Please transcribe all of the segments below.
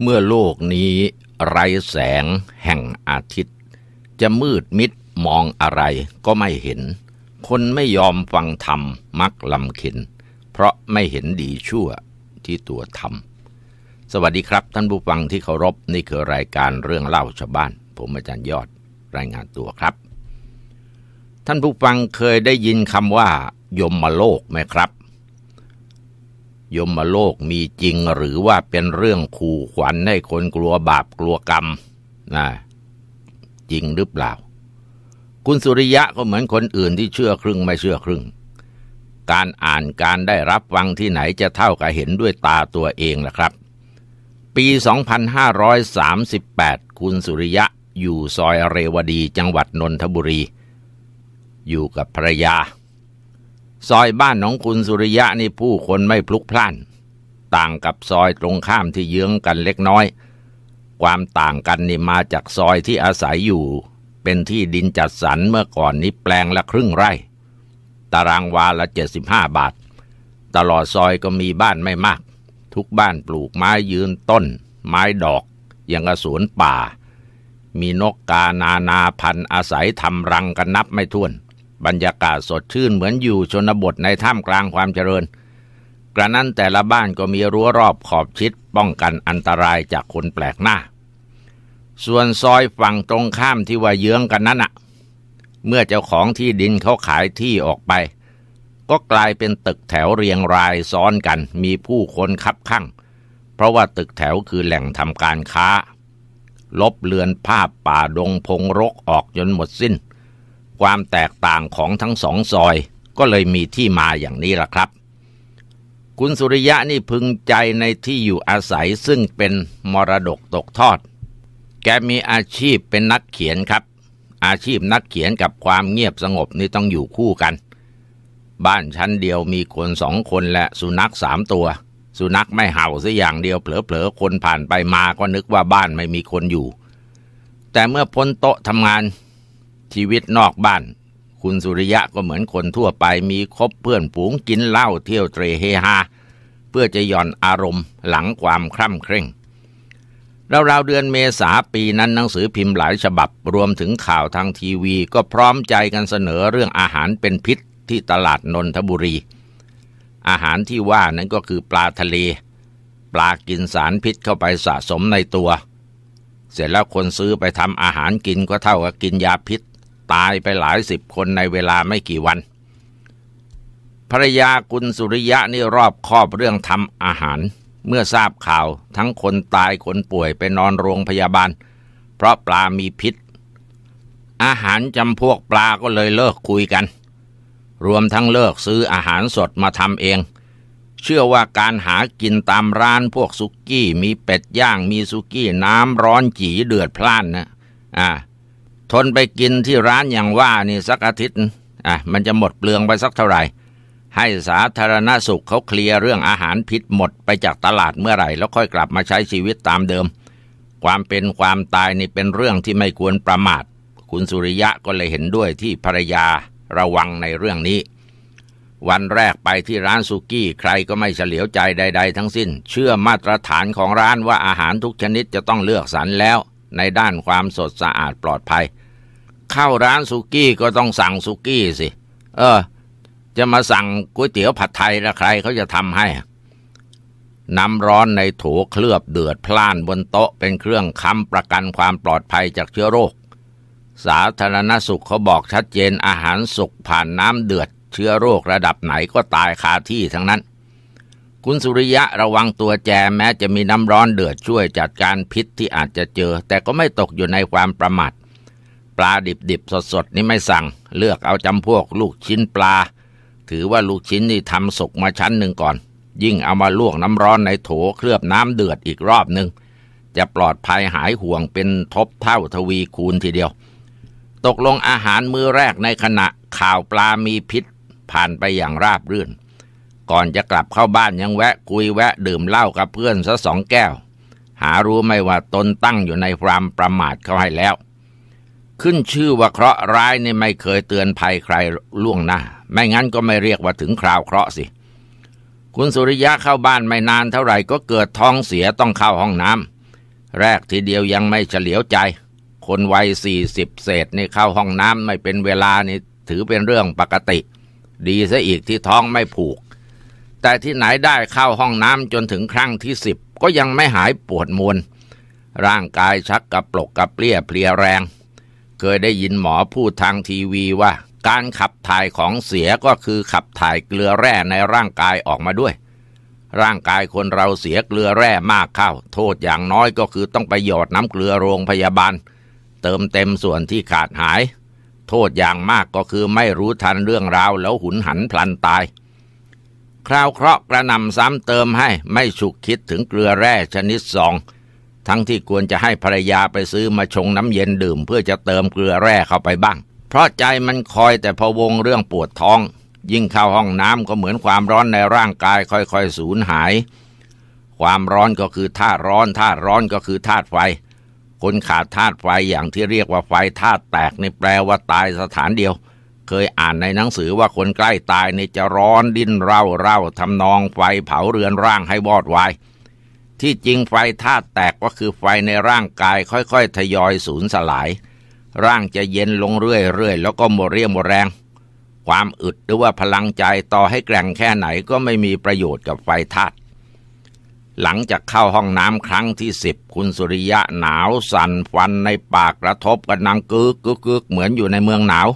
เมื่อโลกนี้ไร้แสงแห่งอาทิตย์จะมืดมิดมองอะไรก็ไม่เห็น คนไม่ยอมฟังธรรมมักลำเขินเพราะไม่เห็นดีชั่วที่ตัวธรรมสวัสดีครับท่านผู้ฟังที่เคารพนี่คือรายการเรื่องเล่าชาวบ้าน ผมอาจารย์ยอดรายงานตัวครับ ท่านผู้ฟังเคยได้ยินคำว่า ยมมาโลกไหมครับยมโลกมีจริงหรือว่าเป็นเรื่องขู่ขวัญให้คนกลัวบาปกลัวกรรมนะจริงหรือเปล่า คุณสุริยะก็เหมือนคนอื่นที่เชื่อครึ่งไม่เชื่อครึ่ง การอ่านการได้รับฟังที่ไหนจะเท่ากับเห็นด้วยตาตัวเองล่ะครับ ปี 2538 คุณสุริยะอยู่ซอยเรวดี จังหวัดนนทบุรี อยู่กับภรรยาซอยบ้านของคุณสุริยะนี่ผู้คนไม่พลุกพล่าน ต่างกับซอยตรงข้ามที่เยื้องกันเล็กน้อย ความต่างกันนี่มาจากซอยที่อาศัยอยู่ เป็นที่ดินจัดสรร เมื่อก่อนนี้แปลงละครึ่งไร่ ตารางวาละเจ็ดสิบห้าบาท ตลอดซอยก็มีบ้านไม่มาก ทุกบ้านปลูกไม้ยืนต้น ไม้ดอก อย่างสวนป่า มีนกกานานาพันอาศัยทำรังกันนับไม่ถ้วนบรรยากาศสดชื่นเหมือนอยู่ชนบทในถ้ำกลางความเจริญ กระนั้นแต่ละบ้านก็มีรั้วรอบขอบชิดป้องกันอันตรายจากคนแปลกหน้า ส่วนซอยฝั่งตรงข้ามที่ว่าเยื้องกันนั้นอ่ะเมื่อเจ้าของที่ดินเขาขายที่ออกไป ก็กลายเป็นตึกแถวเรียงรายซ้อนกันมีผู้คนคับข้างเพราะว่าตึกแถวคือแหล่งทำการค้า ลบเลือนภาพป่าดงพงรกออกจนหมดสิน้นความแตกต่างของทั้งสองซอย ก็เลยมีที่มาอย่างนี้ล่ะครับ คุณสุริยะนี่พึงใจในที่อยู่อาศัยซึ่งเป็นมรดกตกทอด แกมีอาชีพเป็นนักเขียนครับ อาชีพนักเขียนกับความเงียบสงบนี่ต้องอยู่คู่กัน บ้านชั้นเดียวมีคนสองคนและสุนัขสามตัว สุนัขไม่เห่าสัอย่างเดียวเผลอๆคนผ่านไปมาก็นึกว่าบ้านไม่มีคนอยู่ แต่เมื่อพ้นโต๊ะทำงานชีวิตนอกบ้าน คุณสุริยะก็เหมือนคนทั่วไปมีคบเพื่อนปูงกินเหล้าเที่ยวเตรเฮฮาเพื่อจะหย่อนอารมณ์หลังความคร่ำเคร่งราวๆเดือนเมษาปีนั้นหนังสือพิมพ์หลายฉบับรวมถึงข่าวทางทีวี ก็พร้อมใจกันเสนอเรื่องอาหารเป็นพิษที่ตลาดนนทบุรี อาหารที่ว่านั้นก็คือปลาทะเล ปลากินสารพิษเข้าไปสะสมในตัว เสร็จแล้วคนซื้อไปทำอาหารกินก็เท่ากับกินยาพิษตายไปหลายสิบคนในเวลาไม่กี่วัน ภรยาคุณสุริยะนี่รอบคอบเรื่องทำอาหาร เมื่อทราบข่าว ทั้งคนตายคนป่วยไปนอนโรงพยาบาล เพราะปลามีพิษ อาหารจำพวกปลาก็เลยเลิกคุยกัน รวมทั้งเลิกซื้ออาหารสดมาทำเอง เชื่อว่าการหากินตามร้านพวกซุกี้มีเป็ดย่างมีซุกี้น้ำร้อนจีเดือดพล่านนะอ่าทนไปกินที่ร้านอย่างว่านี่สักอาทิตย์อ่ะมันจะหมดเปลืองไปสักเท่าไหร่ ให้สาธารณสุขเขาเคลียร์เรื่องอาหารพิษหมดไปจากตลาดเมื่อไหร่แล้วค่อยกลับมาใช้ชีวิตตามเดิม ความเป็นความตายนี่เป็นเรื่องที่ไม่ควรประมาท คุณสุริยะก็เลยเห็นด้วยที่ภรรยาระวังในเรื่องนี้ วันแรกไปที่ร้านสุกี้ใครก็ไม่เฉลียวใจใด ๆ ทั้งสิ้น เชื่อมาตรฐานของร้านว่าอาหารทุกชนิดจะต้องเลือกสรรแล้วในด้านความสดสะอาดปลอดภัย เข้าร้านสุกี้ก็ต้องสั่งสุกี้สิ เออ จะมาสั่งก๋วยเตี๋ยวผัดไทยละใครเขาจะทำให้ น้ำร้อนในถูเคลือบเดือดพล่านบนโต๊ะเป็นเครื่องค้ำประกันความปลอดภัยจากเชื้อโรค สาธารณสุขเขาบอกชัดเจนอาหารสุกผ่านน้ำเดือดเชื้อโรคระดับไหนก็ตายคาที่ทั้งนั้นคุณสุริยะระวังตัวแจแม้จะมีน้ำร้อนเดือดช่วยจัดการพิษที่อาจจะเจอ แต่ก็ไม่ตกอยู่ในความประมาทปลาดิบบสดดนี่ไม่สั่งเลือกเอาจำพวกลูกชิ้นปลา ถือว่าลูกชิ้นนี่ทำสุกมาชั้นหนึ่งก่อน ยิ่งเอามาลวกน้ำร้อนในโถเคลือบน้ำเดือดอีกรอบหนึ่งจะปลอดภัยหายห่วงเป็นทบเท่าทวีคูณทีเดียว ตกลงอาหารมื้อแรกในขณะข่าวปลามีพิษ ผ่านไปอย่างราบรื่นก่อนจะกลับเข้าบ้านยังแวะคุยแวะ ดื่มเหล้ากับเพื่อนซะสองแก้ว หารู้ไม่ว่าตนตั้งอยู่ในความประมาทเขาให้แล้ว ขึ้นชื่อว่าเคราะห์ร้ายนี่ไม่เคยเตือนภัยใครล่วงหน้า ไม่งั้นก็ไม่เรียกว่าถึงคราวเคราะห์สิ คุณสุริยะเข้าบ้านไม่นานเท่าไหร่ก็เกิดท้องเสียต้องเข้าห้องน้ำแรกทีเดียวยังไม่เฉลียวใจ คนวัยสี่สิบเศษนี่เข้าห้องน้ำไม่เป็นเวลานี่ถือเป็นเรื่องปกติ ดีซะอีกที่ท้องไม่ผูกแต่ที่ไหนได้เข้าห้องน้ำจนถึงครั้งที่สิบก็ยังไม่หายปวดมวนร่างกายชักกระปลกกระเปรี้ยเพลียแรง เคยได้ยินหมอพูดทางทีวีว่า การขับถ่ายของเสียก็คือขับถ่ายเกลือแร่ในร่างกายออกมาด้วย ร่างกายคนเราเสียเกลือแร่มากเข้า โทษอย่างน้อยก็คือต้องไปหยอดน้ำเกลือโรงพยาบาล เติมเต็มส่วนที่ขาดหาย โทษอย่างมากก็คือไม่รู้ทันเรื่องราวแล้วหุนหันพลันตายคราวเคราะห์กระนำซ้ำเติมให้ไม่ฉุกคิดถึงเกลือแร่ชนิดสอง ทั้งที่ควรจะให้ภรรยาไปซื้อมาชงน้ำเย็นดื่มเพื่อจะเติมเกลือแร่เข้าไปบ้าง เพราะใจมันคอยแต่พะวงเรื่องปวดท้อง ยิ่งเข้าห้องน้ำก็เหมือนความร้อนในร่างกาย ค่อยๆสูญหาย ความร้อนก็คือธาตุร้อนธาตุร้อนก็คือธาตุไฟคนขาดธาตุไฟอย่างที่เรียกว่าไฟธาตุแตกในแปลว่าตายสถานเดียวเคยอ่านในหนังสือว่าคนใกล้ตายนี่จะร้อนดิ้นเร่าเร่าทำนองไฟเผาเรือนร่างให้วอดวายที่จริงไฟธาตุแตกก็คือไฟในร่างกายค่อยๆ ทยอยสูญสลาย ร่างจะเย็นลงเรื่อยๆแล้วก็หมดเรี่ยวหมดแรง ความอึดหรือว่าพลังใจต่อให้แกร่งแค่ไหนก็ไม่มีประโยชน์กับไฟธาตุหลังจากเข้าห้องน้ำครั้งที่สิบคุณสุริยะหนาวสั่นฟันในปากกระทบกันนังกึกกึกเหมือนอยู่ในเมืองหนาว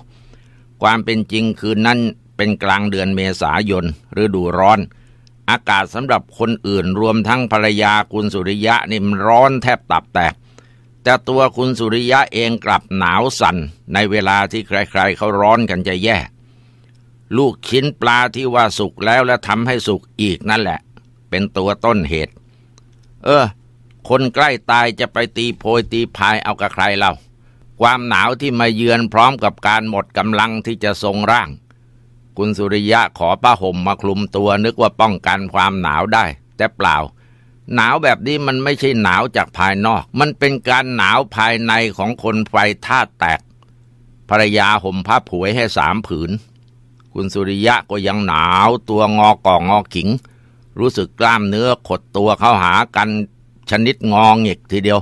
ความเป็นจริงคืนนั้นเป็นกลางเดือนเมษายนฤดูร้อน อากาศสำหรับคนอื่นรวมทั้งภรรยาคุณสุริยะนี่มันร้อนแทบตับแตกแต่ตัวคุณสุริยะเองกลับหนาวสั่น ในเวลาที่ใครๆเขาร้อนกันจะแย่ ลูกชิ้นปลาที่ว่าสุกแล้วและทำให้สุกอีกนั่นแหละ เป็นตัวต้นเหตุ เออ คนใกล้ตายจะไปตีโพยตีพายเอากับใครเราความหนาวที่มาเยือนพร้อมกับการหมดกำลังที่จะทรงร่าง คุณสุริยะขอป้าห่มมาคลุมตัวนึกว่าป้องกันความหนาวได้ แต่เปล่า หนาวแบบนี้มันไม่ใช่หนาวจากภายนอก มันเป็นการหนาวภายในของคนไฟท่าแตก ภรรยาห่มผ้าผุยให้สามผืน คุณสุริยะก็ยังหนาวตัวงอก่องอขิง รู้สึกกล้ามเนื้อขดตัวเข้าหากันชนิดงองหงิก ทีเดียว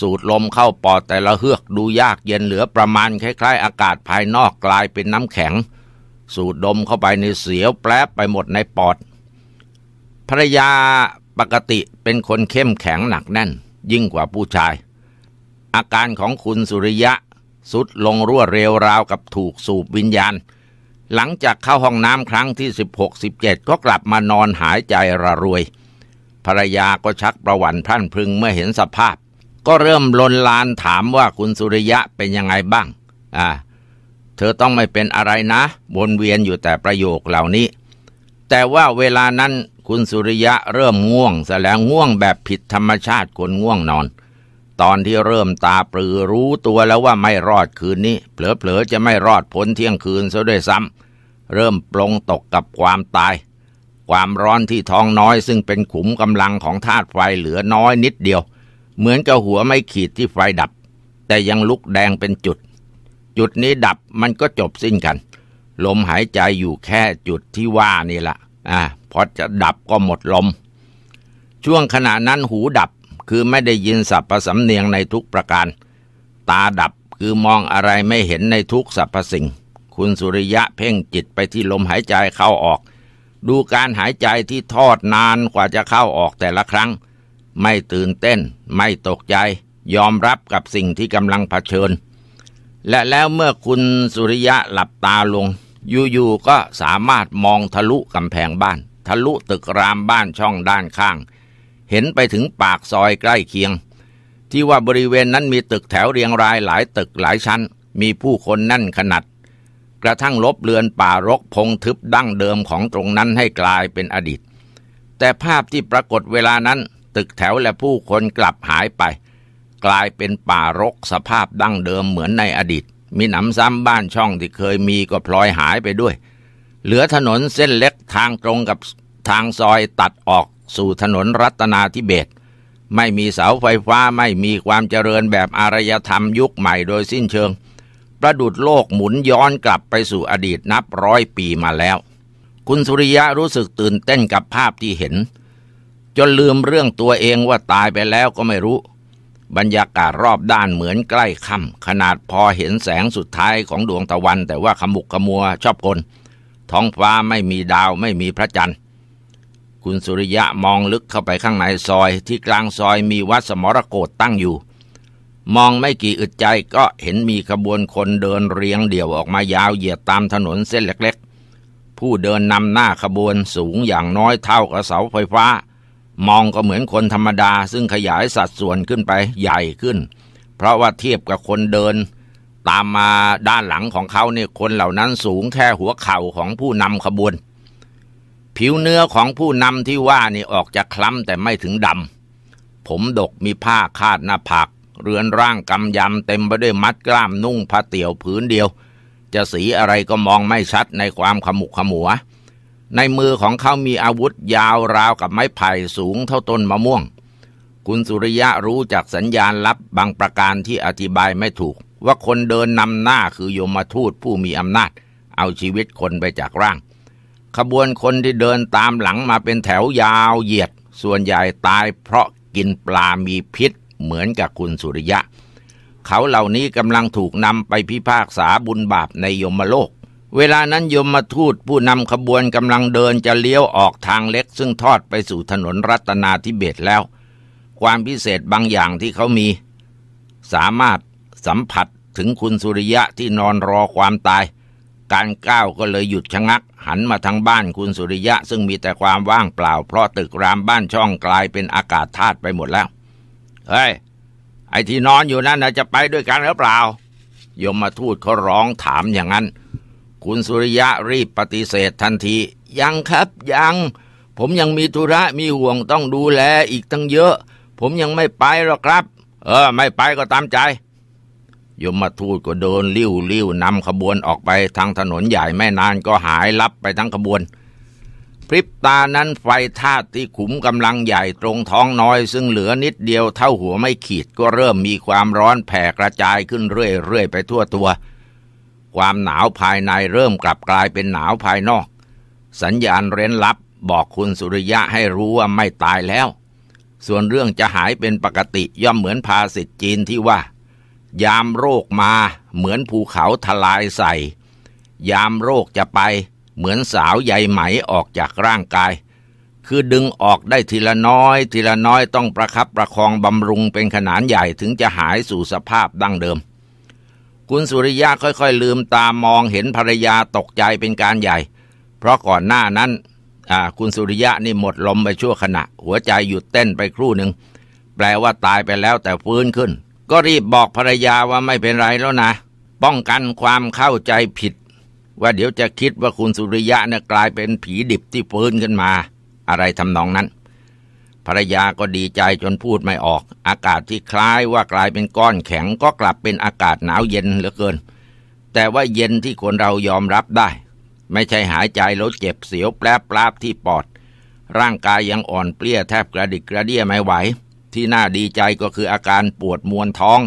สูดลมเข้าปอดแต่ละเฮือกดูยากเย็นเหลือประมาณคล้าย ๆ อากาศภายนอกกลายเป็นน้ำแข็ง สูดดมเข้าไปในเสียวแปรไปหมดในปอดภรรยาปกติเป็นคนเข้มแข็งหนักแน่นยิ่งกว่าผู้ชาย อาการของคุณสุริยะสุดลงรั่วเร็วราวกับถูกสูบวิญญาณ หลังจากเข้าห้องน้ำครั้งที่ 16-17 ก็กลับมานอนหายใจระรวยภรรยาก็ชักประวันพรั่นพึงเมื่อเห็นสภาพก็เริ่มลนลานถามว่าคุณสุริยะเป็นยังไงบ้าง อ่า เธอต้องไม่เป็นอะไรนะ วนเวียนอยู่แต่ประโยคเหล่านี้ แต่ว่าเวลานั้นคุณสุริยะเริ่มง่วงแลดงง่วงแบบผิดธรรมชาติคนง่วงนอน ตอนที่เริ่มตาปลือรู้ตัวแล้วว่าไม่รอดคืนนี้ เผลอๆจะไม่รอดพ้นเที่ยงคืนซะด้วยซ้ำเริ่มปลงตกกับความตาย ความร้อนที่ท้องน้อยซึ่งเป็นขุมกำลังของธาตุไฟเหลือน้อยนิดเดียวเหมือนกับหัวไม่ขีดที่ไฟดับ แต่ยังลุกแดงเป็นจุด จุดนี้ดับมันก็จบสิ้นกัน ลมหายใจอยู่แค่จุดที่ว่านี่ละอ่าพอจะดับก็หมดลม ช่วงขณะนั้นหูดับคือไม่ได้ยินสรรพสำเนียงในทุกประการ ตาดับคือมองอะไรไม่เห็นในทุกสรรพสิ่ง คุณสุริยะเพ่งจิตไปที่ลมหายใจเข้าออก ดูการหายใจที่ทอดนานกว่าจะเข้าออกแต่ละครั้งไม่ตื่นเต้นไม่ตกใจ ยอมรับกับสิ่งที่กำลังเผชิญ และแล้วเมื่อคุณสุริยะหลับตาลงอยู่ๆก็สามารถมองทะลุกำแพงบ้าน ทะลุตึกรามบ้านช่องด้านข้าง เห็นไปถึงปากซอยใกล้เคียง ที่ว่าบริเวณนั้นมีตึกแถวเรียงรายหลายตึกหลายชั้น มีผู้คนนั่นขนาดกระทั่งลบเลือนป่ารกพงทึบดั้งเดิมของตรงนั้นให้กลายเป็นอดีต แต่ภาพที่ปรากฏเวลานั้นตึกแถวและผู้คนกลับหายไป กลายเป็นป่ารกสภาพดั้งเดิมเหมือนในอดีต มีหนำซ้ำบ้านช่องที่เคยมีก็พลอยหายไปด้วย เหลือถนนเส้นเล็กทางตรงกับทางซอยตัดออกสู่ถนนรัตนาธิเบศไม่มีเสาไฟฟ้าไม่มีความเจริญแบบอารยธรรมยุคใหม่โดยสิ้นเชิง ประดุดโลกหมุนย้อนกลับไปสู่อดีตนับร้อยปีมาแล้ว คุณสุริยะรู้สึกตื่นเต้นกับภาพที่เห็นจนลืมเรื่องตัวเองว่าตายไปแล้วก็ไม่รู้ บรรยากาศรอบด้านเหมือนใกล้ค่ำขนาดพอเห็นแสงสุดท้ายของดวงตะวัน แต่ว่าขมุกขมัวชอบคน ท้องฟ้าไม่มีดาวไม่มีพระจันทร์ คุณสุริยะมองลึกเข้าไปข้างในซอยที่กลางซอยมีวัดสมรโกดตั้งอยู่ มองไม่กี่อึดใจก็เห็นมีขบวนคนเดินเรียงเดี่ยวออกมายาวเหยียดตามถนนเส้นเล็ก ๆ ผู้เดินนำหน้าขบวนสูงอย่างน้อยเท่ากับเสาไฟฟ้ามองก็เหมือนคนธรรมดาซึ่งขยายสัดส่วนขึ้นไปใหญ่ขึ้น เพราะว่าเทียบกับคนเดินตามมาด้านหลังของเขาเนี่ยคนเหล่านั้นสูงแค่หัวเข่าของผู้นำขบวน ผิวเนื้อของผู้นำที่ว่านี่ออกจะคล้ำแต่ไม่ถึงดำผมดกมีผ้าคาดหน้าผากเรือนร่างกำยำเต็มไปด้วยมัดกล้ามนุ่งผ้าเตี่ยวผืนเดียว จะสีอะไรก็มองไม่ชัดในความขมุกขมัวมในมือของเขามีอาวุธยาวราวกับไม้ไผ่สูงเท่าต้นมะม่วง คุณสุริยะรู้จากสัญญาณลับบางประการที่อธิบายไม่ถูก ว่าคนเดินนำหน้าคือโยมทูตผู้มีอำนาจเอาชีวิตคนไปจากร่าง ขบวนคนที่เดินตามหลังมาเป็นแถวยาวเหยียด ส่วนใหญ่ตายเพราะกินปลามีพิษเหมือนกับคุณสุริยะ เขาเหล่านี้กำลังถูกนำไปพิพากษาบุญบาปในยมโลกเวลานั้นยมมาทูตผู้นำขบวนกำลังเดินจะเลี้ยวออกทางเล็กซึ่งทอดไปสู่ถนนรัตนาธิเบศแล้ว ความพิเศษบางอย่างที่เขามีสามารถสัมผัสถึงคุณสุริยะที่นอนรอความตาย การก้าวก็เลยหยุดชะงักหันมาทางบ้านคุณสุริยะซึ่งมีแต่ความว่างเปล่าเพราะตึกรามบ้านช่องกลายเป็นอากาศธาตุไปหมดแล้ว เฮ้ยไอที่นอนอยู่นั่นนะจะไปด้วยกันหรือเปล่า ยมมาทูตเขาร้องถามอย่างนั้นคุณสุริยะรีบปฏิเสธทันที ยังครับยัง ผมยังมีธุระมีห่วงต้องดูแลอีกตั้งเยอะ ผมยังไม่ไปหรอกครับ เออไม่ไปก็ตามใจยมมาทูตก็เดินลิ้วลิ้วนำขบวนออกไปทางถนนใหญ่ไม่นานก็หายลับไปทั้งขบวน พริบตานั้นไฟธาตุที่ขุมกำลังใหญ่ตรงท้องน้อย ซึ่งเหลือนิดเดียว เท่าหัวไม่ขีดก็เริ่มมีความร้อนแผ่กระจายขึ้นเรื่อยๆไปทั่วตัววความหนาวภายในเริ่มกลับกลายเป็นหนาวภายนอก สัญญาณเร้นลับบอกคุณสุริยะให้รู้ว่าไม่ตายแล้ว ส่วนเรื่องจะหายเป็นปกติย่อมเหมือนภาษิตจีนที่ว่า ยามโรคมาเหมือนภูเขาทลายใส่ยามโรคจะไปเหมือนสาวใยไหมออกจากร่างกาย คือดึงออกได้ทีละน้อย ทีละน้อยต้องประครับประคองบำรุงเป็นขนาดใหญ่ถึงจะหายสู่สภาพดั้งเดิมคุณสุริยะค่อยๆ ลืมตามมองเห็นภรรยาตกใจเป็นการใหญ่ เพราะก่อนหน้านั้นคุณสุริยะนี่หมดลมไปชั่วขณะ หัวใจหยุดเต้นไปครู่หนึ่งแปลว่าตายไปแล้วแต่ฟื้นขึ้น ก็รีบบอกภรรยาว่าไม่เป็นไรแล้วนะป้องกันความเข้าใจผิด ว่าเดี๋ยวจะคิดว่าคุณสุริยะเนี่ยกลายเป็นผีดิบที่ฟื้นขึ้นมา อะไรทำนองนั้นภรรยาก็ดีใจจนพูดไม่ออก อากาศที่คล้ายว่ากลายเป็นก้อนแข็งก็กลับเป็นอากาศหนาวเย็นเหลือเกิน แต่ว่าเย็นที่คนเรายอมรับได้ ไม่ใช่หายใจแล้วเจ็บเสียวแปรปราบที่ปอด ร่างกายยังอ่อนเปลี้ยแทบกระดิกกระเดี้ยไม่ไหว ที่น่าดีใจก็คืออาการปวดมวนท้อง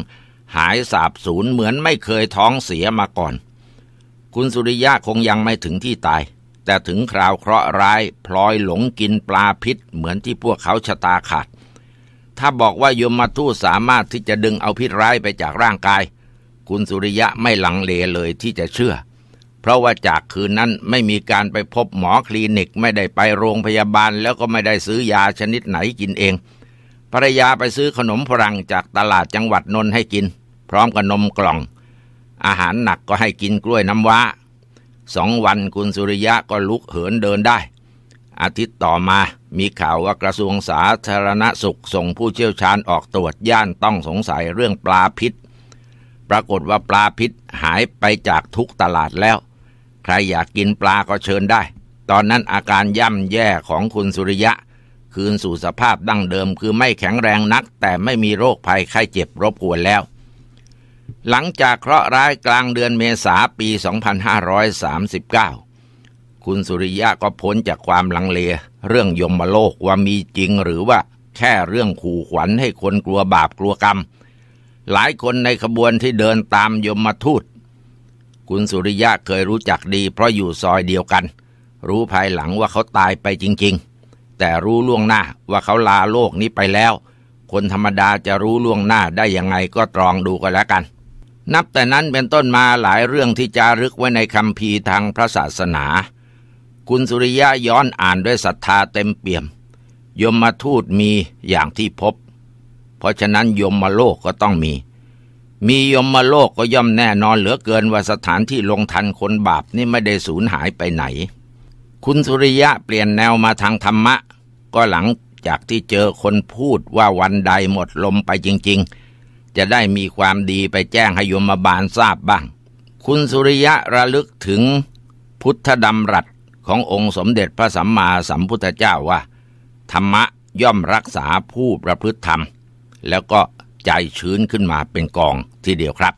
หายสาบสูญเหมือนไม่เคยท้องเสียมาก่อน คุณสุริยะคงยังไม่ถึงที่ตายแต่ถึงคราวเคราะห์ร้าย พลอยหลงกินปลาพิษเหมือนที่พวกเขาชะตาขาด ถ้าบอกว่ายมมาทูตสามารถที่จะดึงเอาพิษร้ายไปจากร่างกาย คุณสุริยะไม่หลังเลเลยที่จะเชื่อ เพราะว่าจากคืนนั้นไม่มีการไปพบหมอคลินิกไม่ได้ไปโรงพยาบาลแล้วก็ไม่ได้ซื้อยาชนิดไหนกินเอง ภรรยาไปซื้อขนมฝรั่งจากตลาดจังหวัดนนท์ให้กิน พร้อมกับนมกล่อง อาหารหนักก็ให้กินกล้วยน้ำว้าสองวันคุณสุริยะก็ลุกเหินเดินได้ อาทิตย์ต่อมามีข่าวว่ากระทรวงสาธารณสุขส่งผู้เชี่ยวชาญออกตรวจย่านต้องสงสัยเรื่องปลาพิษ ปรากฏว่าปลาพิษหายไปจากทุกตลาดแล้ว ใครอยากกินปลาก็เชิญได้ ตอนนั้นอาการย่ำแย่ของคุณสุริยะ คืนสู่สภาพดั้งเดิมคือไม่แข็งแรงนักแต่ไม่มีโรคภัยไข้เจ็บรบกวนแล้วหลังจากเคราะห์ร้ายกลางเดือนเมษาปี 2539 คุณสุริยะก็พ้นจากความลังเลเรื่องยมโลกว่ามีจริงหรือว่าแค่เรื่องขู่ขวัญให้คนกลัวบาปกลัวกรรม หลายคนในขบวนที่เดินตามยมทูต คุณสุริยะเคยรู้จักดีเพราะอยู่ซอยเดียวกัน รู้ภายหลังว่าเขาตายไปจริงๆ แต่รู้ล่วงหน้าว่าเขาลาโลกนี้ไปแล้ว คนธรรมดาจะรู้ล่วงหน้าได้ยังไงก็ตรองดูก็แล้วกันนับแต่นั้นเป็นต้นมาหลายเรื่องที่จารึกไว้ในคำพีทางพระศาสนา คุณสุริยะย้อนอ่านด้วยศรัทธาเต็มเปี่ยม ยมมาทูตมีอย่างที่พบ เพราะฉะนั้นยมมาโลกก็ต้องมี มียมมาโลกก็ย่อมแน่นอนเหลือเกินว่าสถานที่ลงทันคนบาปนี่ไม่ได้สูญหายไปไหน คุณสุริยะเปลี่ยนแนวมาทางธรรมะ ก็หลังจากที่เจอคนพูดว่าวันใดหมดลมไปจริง ๆจะได้มีความดีไปแจ้งให้ยมบาลทราบบ้าง คุณสุริยะระลึกถึงพุทธดำรัสขององค์สมเด็จพระสัมมาสัมพุทธเจ้าว่า ธรรมะย่อมรักษาผู้ประพฤติธรรม แล้วก็ใจชื้นขึ้นมาเป็นกองทีเดียวครับ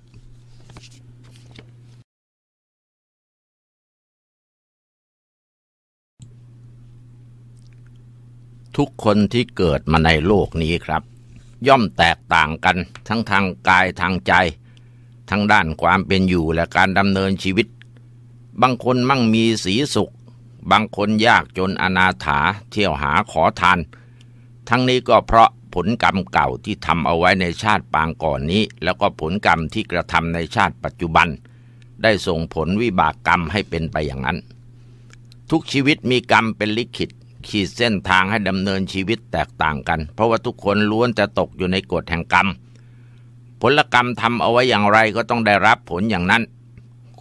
ทุกคนที่เกิดมาในโลกนี้ครับย่อมแตกต่างกันทั้งทางกายทางใจ ทั้งด้านความเป็นอยู่และการดำเนินชีวิต บางคนมั่งมีสีสุข บางคนยากจนอนาถาเที่ยวหาขอทาน ทั้งนี้ก็เพราะผลกรรมเก่าที่ทำเอาไว้ในชาติปางก่อนนี้ แล้วก็ผลกรรมที่กระทำในชาติปัจจุบัน ได้ส่งผลวิบากกรรมให้เป็นไปอย่างนั้น ทุกชีวิตมีกรรมเป็นลิขิตขีดเส้นทางให้ดำเนินชีวิตแตกต่างกัน เพราะว่าทุกคนล้วนจะตกอยู่ในกฎแห่งกรรม ผลกรรมทำเอาไว้อย่างไรก็ต้องได้รับผลอย่างนั้น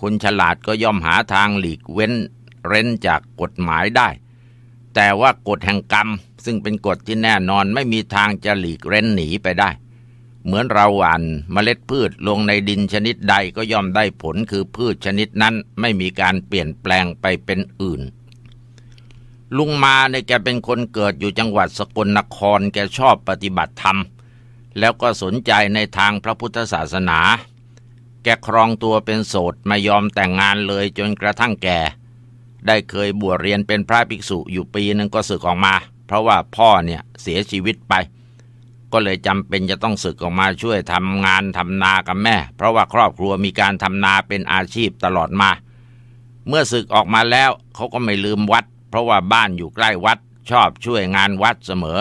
คนฉลาดก็ย่อมหาทางหลีกเว้นเร้นจากกฎหมายได้ แต่ว่ากฎแห่งกรรมซึ่งเป็นกฎที่แน่นอนไม่มีทางจะหลีกเร้นหนีไปได้ เหมือนเราหว่านเมล็ดพืชลงในดินชนิดใดก็ย่อมได้ผลคือพืชชนิดนั้นไม่มีการเปลี่ยนแปลงไปเป็นอื่นลุงมาเนี่ยแกเป็นคนเกิดอยู่จังหวัดสกลนคร แกชอบปฏิบัติธรรม แล้วก็สนใจในทางพระพุทธศาสนา แกครองตัวเป็นโสดไม่ยอมแต่งงานเลยจนกระทั่งแก ได้เคยบวชเรียนเป็นพระภิกษุอยู่ปีนึงก็สึกออกมา เพราะว่าพ่อเนี่ยเสียชีวิตไป ก็เลยจำเป็นจะต้องสึกออกมาช่วยทำงานทำนากับแม่ เพราะว่าครอบครัวมีการทำนาเป็นอาชีพตลอดมา เมื่อสึกออกมาแล้วเขาก็ไม่ลืมวัดเพราะว่าบ้านอยู่ใกล้วัดชอบช่วยงานวัดเสมอ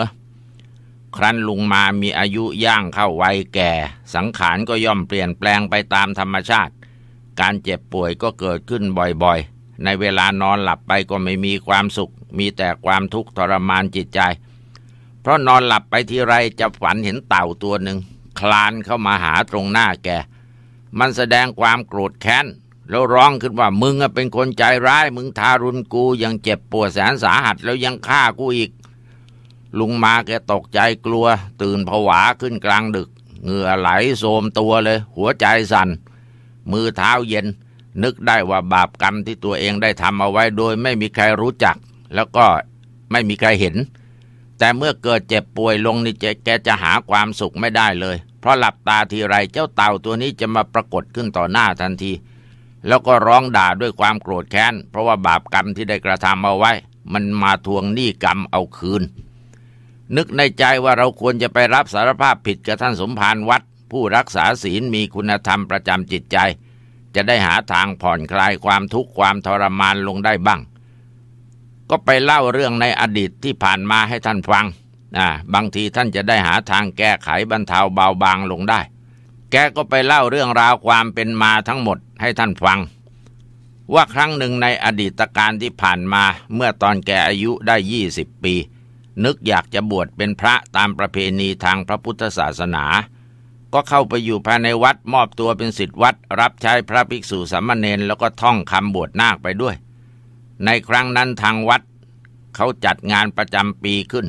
ครั้นลุงมามีอายุย่างเข้าวัยแก่ สังขารก็ย่อมเปลี่ยนแปลงไปตามธรรมชาติ การเจ็บป่วยก็เกิดขึ้นบ่อยๆ ในเวลานอนหลับไปก็ไม่มีความสุข มีแต่ความทุกข์ทรมานจิตใจ เพราะนอนหลับไปทีไรจะฝันเห็นเต่าตัวหนึ่งคลานเข้ามาหาตรงหน้าแกมันแสดงความโกรธแค้นแล้วร้องขึ้นว่ามึงเป็นคนใจร้ายมึงทารุณกูยังเจ็บปวดแสนสาหัสแล้วยังฆ่ากูอีก ลุงมาแกตกใจกลัว ตื่นผวาขึ้นกลางดึกเหงื่อไหลโสมตัวเลย หัวใจสัน่นมือเท้าเย็น นึกได้ว่าบาปกรรมที่ตัวเองได้ทำเอาไว้โดย ไม่มีใครรู้จัก แล้วก็ไม่มีใครเห็น แต่เมื่อเกิดเจ็บป่วยลงนี่แกจะหาความสุขไม่ได้เลย เพราะหลับตาทีไร เจ้าเต่าตัวนี้จะมาปรากฏขึ้นต่อหน้าทันทีแล้วก็ร้องด่าด้วยความโกรธแค้นเพราะว่าบาปกรรมที่ได้กระทำเอาไว้ มันมาทวงหนี้กรรมเอาคืน นึกในใจว่าเราควรจะไปรับสารภาพผิดกับท่านสมภารวัด ผู้รักษาศีลมีคุณธรรมประจำจิตใจ จะได้หาทางผ่อนคลายความทุกข์ความทรมานลงได้บ้าง ก็ไปเล่าเรื่องในอดีตที่ผ่านมาให้ท่านฟังนะบางทีท่านจะได้หาทางแก้ไขบรรเทาเบาบางลงได้ แกก็ไปเล่าเรื่องราวความเป็นมาทั้งหมดให้ท่านฟังว่าครั้งหนึ่งในอดีตการที่ผ่านมาเมื่อตอนแกอายุได้ยี่สิบปี นึกอยากจะบวชเป็นพระตามประเพณีทางพระพุทธศาสนา ก็เข้าไปอยู่ภายในวัดมอบตัวเป็นสิทธิวัด รับใช้พระภิกษุสามเณรแล้วก็ท่องคำบวชนาคไปด้วย ในครั้งนั้นทางวัดเขาจัดงานประจำปีขึ้น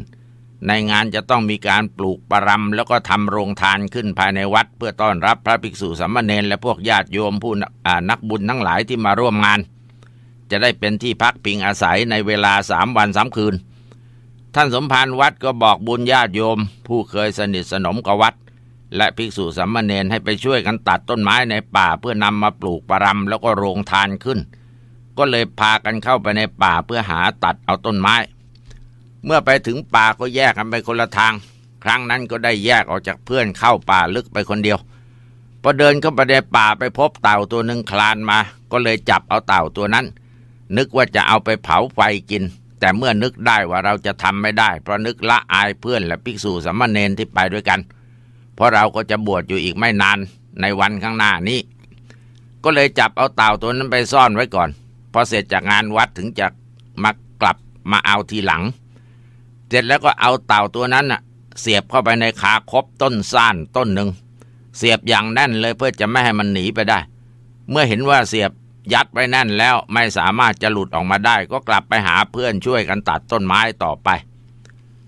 ในงานจะต้องมีการปลูกปรำแล้วก็ทำโรงทานขึ้นภายในวัดเพื่อต้อนรับพระภิกษุสามเณรและพวกญาติโยมผู้นักบุญทั้งหลายที่มาร่วมงาน จะได้เป็นที่พักพิงอาศัยในเวลาสามวันสามคืน ท่านสมภารวัดก็บอกบุญญาติโยมผู้เคยสนิทสนมกับวัด และภิกษุสามเณรให้ไปช่วยกันตัดต้นไม้ในป่าเพื่อนำมาปลูกปรำแล้วก็โรงทานขึ้น ก็เลยพากันเข้าไปในป่าเพื่อหาตัดเอาต้นไม้เมื่อไปถึงป่าก็แยกกันไปคนละทาง ครั้งนั้นก็ได้แยกออกจากเพื่อนเข้าป่าลึกไปคนเดียว พอเดินเข้าไปในป่าไปพบเต่าตัวหนึ่งคลานมา ก็เลยจับเอาเต่าตัวนั้น นึกว่าจะเอาไปเผาไฟกิน แต่เมื่อนึกได้ว่าเราจะทำไม่ได้ เพราะนึกละอายเพื่อนและภิกษุสามเณรที่ไปด้วยกัน เพราะเราก็จะบวชอยู่อีกไม่นานในวันข้างหน้านี้ ก็เลยจับเอาเต่าตัวนั้นไปซ่อนไว้ก่อน พอเสร็จจากงานวัดถึงจะมากลับมาเอาทีหลังเสร็จแล้วก็เอาเต่าตัวนั้นน่ะ เสียบเข้าไปในขาคบต้นซ่านต้นหนึ่งเสียบอย่างแน่นเลยเพื่อจะไม่ให้มันหนีไปได้ เมื่อเห็นว่าเสียบยัดไว้แน่นแล้วไม่สามารถจะหลุดออกมาได้ก็กลับไปหาเพื่อนช่วยกันตัดต้นไม้ต่อไป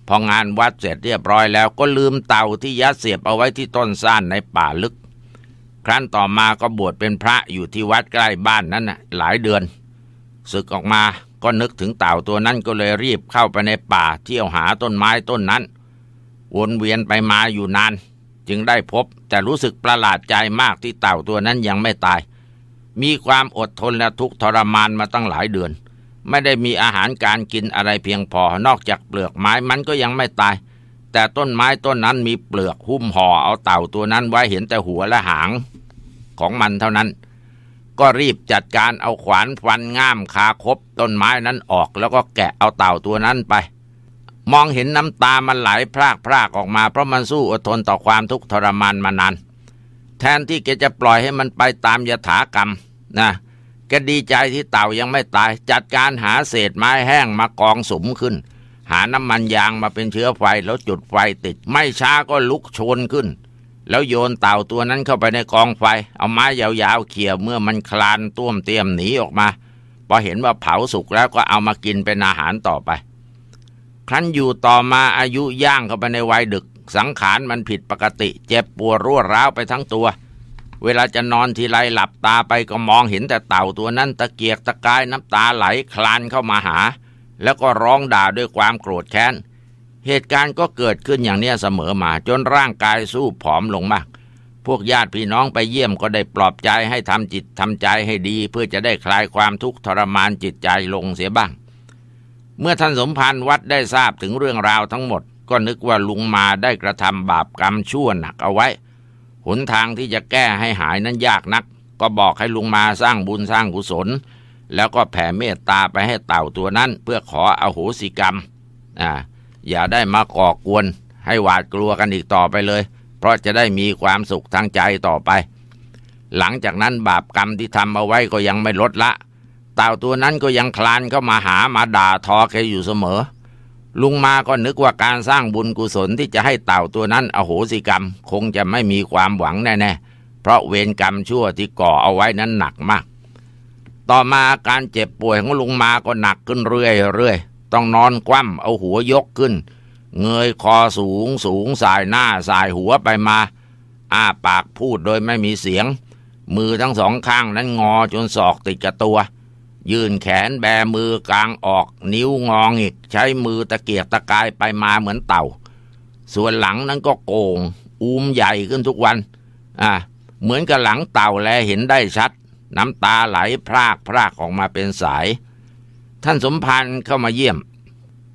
พองานวัดเสร็จเรียบร้อยแล้ว ก็ลืมเต่าที่ยัดเสียบเอาไว้ที่ต้นซ่านในป่าลึก ครั้นต่อมาก็บวชเป็นพระอยู่ที่วัดใกล้บ้านนั้นน่ะหลายเดือนศึกออกมาก็นึกถึงเต่าตัวนั้นก็เลยรีบเข้าไปในป่าเที่ยวหาต้นไม้ต้นนั้น วนเวียนไปมาอยู่นาน จึงได้พบแต่รู้สึกประหลาดใจมากที่เต่าตัวนั้นยังไม่ตาย มีความอดทนและทุกทรมานมาตั้งหลายเดือน ไม่ได้มีอาหารการกินอะไรเพียงพอนอกจากเปลือกไม้มันก็ยังไม่ตาย แต่ต้นไม้ต้นนั้นมีเปลือกหุ้มห่อเอาเต่าตัวนั้นไว้เห็นแต่หัวและหาง ของมันเท่านั้นก็รีบจัดการเอาขวานฟันง่ามคาคบต้นไม้นั้นออกแล้วก็แกะเอาเต่าตัวนั้นไป มองเห็นน้ำตามันไหลพรากพรากออกมาเพราะมันสู้อดทนต่อความทุกข์ทรมานมานาน แทนที่แกจะปล่อยให้มันไปตามยถากรรมนะแกดีใจที่เต่ายังไม่ตาย จัดการหาเศษไม้แห้งมากองสมขึ้น หาน้ำมันยางมาเป็นเชื้อไฟแล้วจุดไฟติด ไม่ช้าก็ลุกโชนขึ้นแล้วโยนเต่าตัวนั้นเข้าไปในกองไฟ เอาไม้ยาวๆเขี่ยเมื่อมันคลานต้วมเตียมหนีออกมา พอเห็นว่าเผาสุกแล้วก็เอามากินเป็นอาหารต่อไป ครั้นอยู่ต่อมาอายุย่างเข้าไปในวัยดึก สังขารมันผิดปกติ เจ็บปวดรั่วร้าวไปทั้งตัว เวลาจะนอนทีไรหลับตาไปก็มองเห็นแต่เต่าตัวนั้นตะเกียกตะกายน้ำตาไหลคลานเข้ามาหา แล้วก็ร้องด่าด้วยความโกรธแค้นเหตุการณ์ก็เกิดขึ้นอย่างเนี้ยเสมอมาจนร่างกายสู้ผอมลงมาก พวกญาติพี่น้องไปเยี่ยมก็ได้ปลอบใจให้ทำจิตทำใจให้ดี เพื่อจะได้คลายความทุกข์ทรมานจิตใจลงเสียบ้าง เมื่อท่านสมพันธ์วัดได้ทราบถึงเรื่องราวทั้งหมด ก็นึกว่าลุงมาได้กระทำบาปกรรมชั่วหนัก เอาไว้ หนทางที่จะแก้ให้หายนั้นยากนัก ก็บอกให้ลุงมาสร้างบุญสร้างกุศลแล้วก็แผ่เมตตาไปให้เต่าตัวนั้น เพื่อขออโหสิกรรม อ่าอย่าได้มาก่อกวนให้หวาดกลัวกันอีกต่อไปเลย เพราะจะได้มีความสุขทางใจต่อไป หลังจากนั้นบาปกรรมที่ทำเอาไว้ก็ยังไม่ลดละ เต่าตัวนั้นก็ยังคลานเข้ามาหามาด่าทอแกอยู่เสมอ ลุงมาก็นึกว่าการสร้างบุญกุศลที่จะให้เต่าตัวนั้นอโหสิกรรมคงจะไม่มีความหวังแน่ๆ เพราะเวรกรรมชั่วที่ก่อเอาไว้นั้นหนักมาก ต่อมาการเจ็บป่วยของลุงมาก็หนักขึ้นเรื่อยๆต้องนอนคว่ำเอาหัวยกขึ้นเงยคอสูงสูงสายหน้าสายหัวไปมา อ้าปากพูดโดยไม่มีเสียง มือทั้งสองข้างนั้นงอจนศอกติดกับตัว ยื่นแขนแบมือกลางออกนิ้วงองอีกใช้มือตะเกียกตะกายไปมาเหมือนเต่า ส่วนหลังนั้นก็โกงอูมใหญ่ขึ้นทุกวันอ่าเหมือนกับหลังเต่าแลเห็นได้ชัด น้ำตาไหลพรากพรากออกมาเป็นสายท่านสมพันธ์เข้ามาเยี่ยม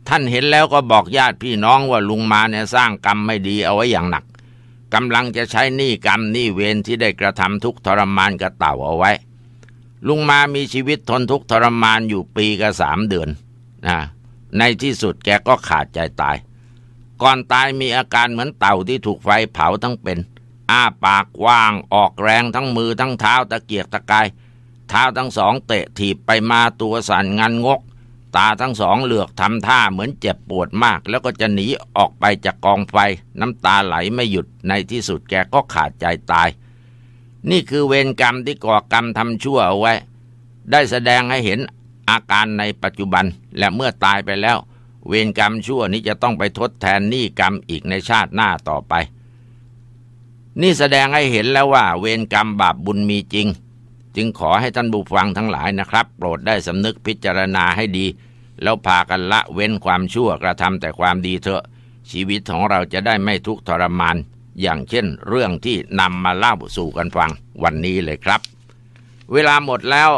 ท่านเห็นแล้วก็บอกญาติพี่น้องว่าลุงมาเนี่ยสร้างกรรมไม่ดีเอาไว้อย่างหนักกำลังจะใช้หนี้กรรมหนี้เวรที่ได้กระทำทุกทรมานกระเต่าเอาไว้ ลุงมา มีชีวิตทนทุกทรมานอยู่ปีกับสามเดือน นะ ในที่สุดแกก็ขาดใจตาย ก่อนตายมีอาการเหมือนเต่าที่ถูกไฟเผาทั้งเป็น อ้าปากว่าง ออกแรงทั้งมือทั้งเท้า ตะเกียกตะกายเท้าทั้งสองเตะถีบไปมาตัวสั่นงันงก ตาทั้งสองเหลือกทำท่าเหมือนเจ็บปวดมาก แล้วก็จะหนีออกไปจากกองไฟ น้ำตาไหลไม่หยุดในที่สุดแกก็ขาดใจตาย นี่คือเวรกรรมที่ก่อกรรมทำชั่วเอาไว้ ได้แสดงให้เห็นอาการในปัจจุบันและเมื่อตายไปแล้ว เวรกรรมชั่วนี้จะต้องไปทดแทนหนี้กรรมอีกในชาติหน้าต่อไป นี่แสดงให้เห็นแล้วว่า เวรกรรมบาปบุญมีจริงจึงขอให้ท่านบุฟังทั้งหลายนะครับ โปรดได้สำนึกพิจารณาให้ดี แล้วพากันละเว้นความชั่วกระทำแต่ความดีเถอะ ชีวิตของเราจะได้ไม่ทุกข์ทรมาน อย่างเช่นเรื่องที่นำมาเล่าสู่กันฟังวันนี้เลยครับ เวลาหมดแล้ว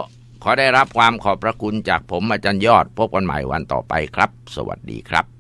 ขอได้รับความขอบพระคุณจากผมอาจารย์ยอด พบกันใหม่วันต่อไปครับ สวัสดีครับ